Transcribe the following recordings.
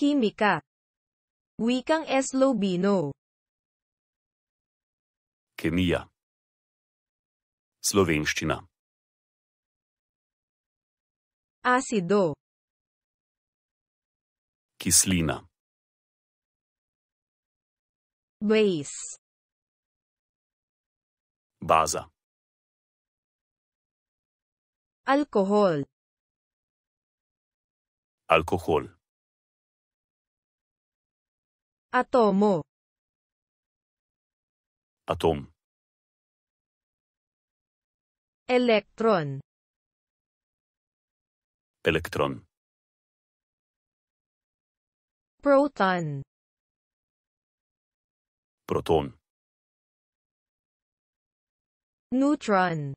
Kimika. Wikang Esloveno. Kemija. Slovenščina. Acido. Kislina. Base. Baza. Alkohol. Alkohol. Atomo. Atom. Electron. Electron. Proton. Proton. Neutron.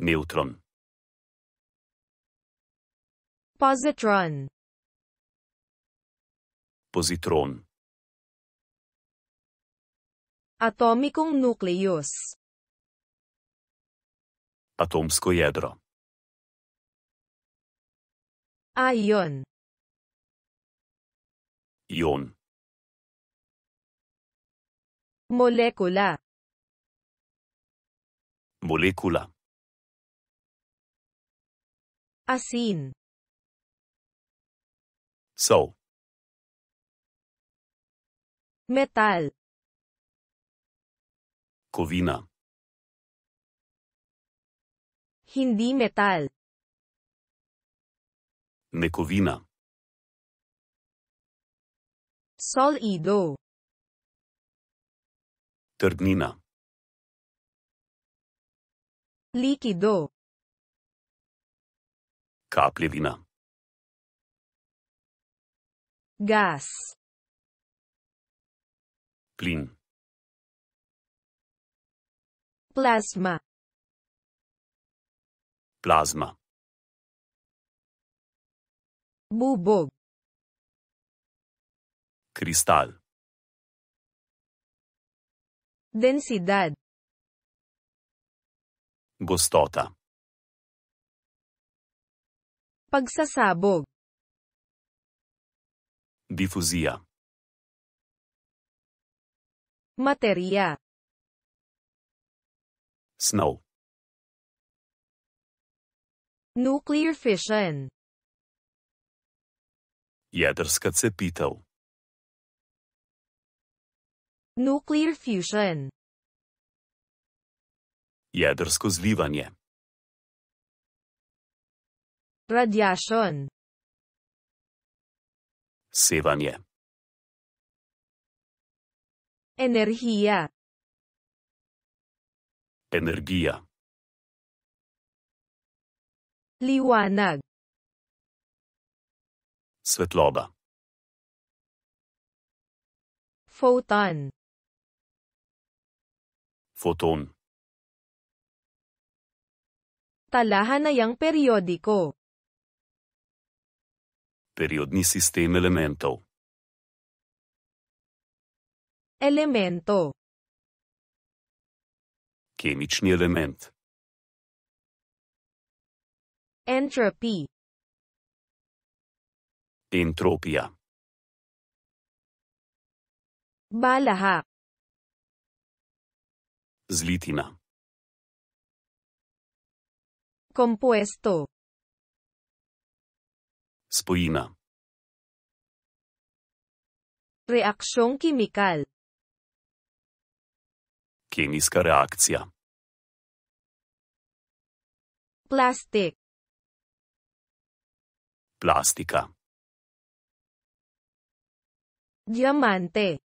Neutron. Positron. positron. Atomikong nucleus. Atomsko jedro. Aion. Ion. Molekula. Molekula. Asin. Sol. metal kovina hindi metal nekovina solido trdnina liquido kapljevina gas Plin. Plasma. Plasma. Bubog. Kristal. Densidad. Gostota. Pagsasabog. Difuzia. Materia. Snow. Nuclear fission. Jedrska cepitev. Nuclear fusion. Jedrsko zlivanje. Radiation. Sevanje. Energía. Energía. Liwanag. Svetloba. Photon. Foton. Talahan na yang periodiko. Periodni sistem elementov. Elemento. Químico element. Entropy. Entropia. Balaha. Zlitina. Compuesto. Spojina. Reacción química. Kemijska reakcija. Plastik. Plastika. Diamante.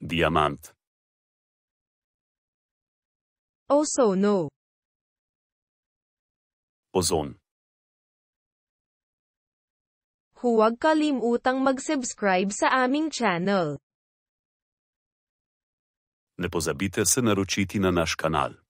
Diamant. Ozono. Ozon. Huwag kalimutang mag-subscribe sa aming channel. ne pozabite se naročiti na naš kanal.